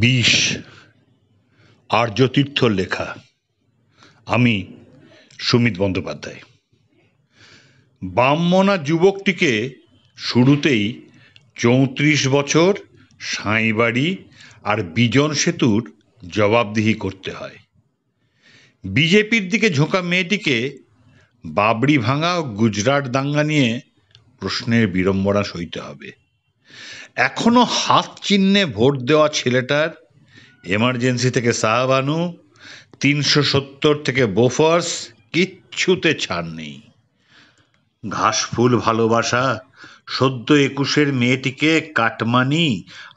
বিষ আর্যতীর্থ লেখা আমি সুমিত বন্দ্যোপাধ্যায় বামমনা যুবকটিকে শুরুতেই চৌত্রিশ বছর সাঁইবাড়ি আর বিজন সেতুর জবাবদিহি করতে হয় বিজেপির দিকে ঝোঁকা মেয়েটিকে বাবরি ভাঙা ও গুজরাট দাঙ্গা নিয়ে প্রশ্নের বিড়ম্বনা সইতে হবে এখনো হাত চিহ্নে ভোট দেওয়া ছেলেটার এমার্জেন্সি থেকে সাহাবানু তিনশো সত্তর থেকে বোফার্স কিচ্ছুতে ছাড় নেই ঘাসফুল ভালোবাসা সদ্য একুশের মেয়েটিকে কাটমানি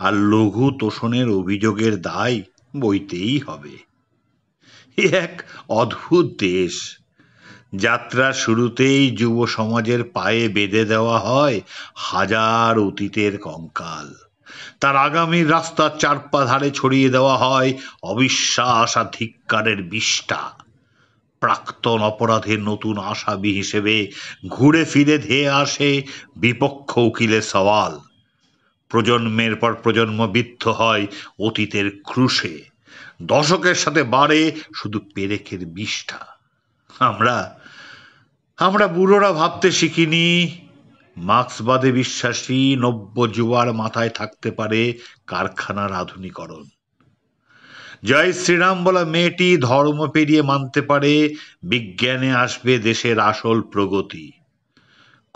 আর লঘু তোষণের অভিযোগের দায় বইতেই হবে এক অদ্ভুত দেশ যাত্রার শুরুতেই যুব সমাজের পায়ে বেঁধে দেওয়া হয় হাজার অতীতের কঙ্কাল তার আগামী রাস্তার চারপা ধারে ছড়িয়ে দেওয়া হয় অবিশ্বাস আর ধিক্কারের বিষ্ঠা প্রাক্তন অপরাধের নতুন আসামি হিসেবে ঘুরে ফিরে ধেয়ে আসে বিপক্ষ উকিলের সওয়াল প্রজন্মের পর প্রজন্ম বিদ্ধ হয় অতীতের ক্রুশে দশকের সাথে বাড়ে শুধু পেরেকের বিষ্ঠা আমরা আমরা বুড়োরা ভাবতে শিখিনি মার্ক্সবাদে বিশ্বাসী নব্য যুবার মাথায় থাকতে পারে কারখানার আধুনিকরণ জয় শ্রীরাম বলা মেয়েটি ধর্ম পেরিয়ে মানতে পারে বিজ্ঞানে আসবে দেশের আসল প্রগতি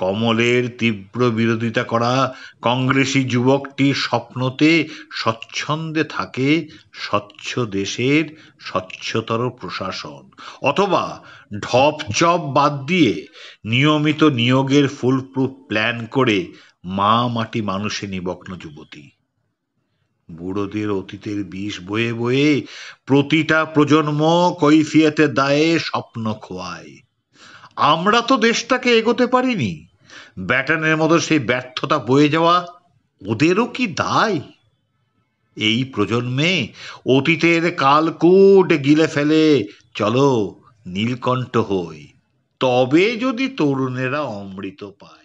কমলের তীব্র বিরোধিতা করা কংগ্রেসি যুবকটি স্বপ্নতে স্বচ্ছন্দে থাকে স্বচ্ছ দেশের স্বচ্ছতর প্রশাসন অথবা ঢপচপ বাদ দিয়ে নিয়মিত নিয়োগের ফুলপ্রুফ প্ল্যান করে মা মাটি মানুষে নিবগ্ন যুবতী বুড়োদের অতীতের বিষ বয়ে বয়ে প্রতিটা প্রজন্ম কৈফিয়াতে দায়ে স্বপ্ন খোয়ায় আমরা তো দেশটাকে এগোতে পারিনি ব্যাটনের মতো সেই ব্যর্থতা বয়ে যাওয়া ওদেরও কি দায় এই প্রজন্মে অতীতের কালকুট গিলে ফেলে চলো নীলকণ্ঠ হই তবে যদি তরুণেরা অমৃত পায়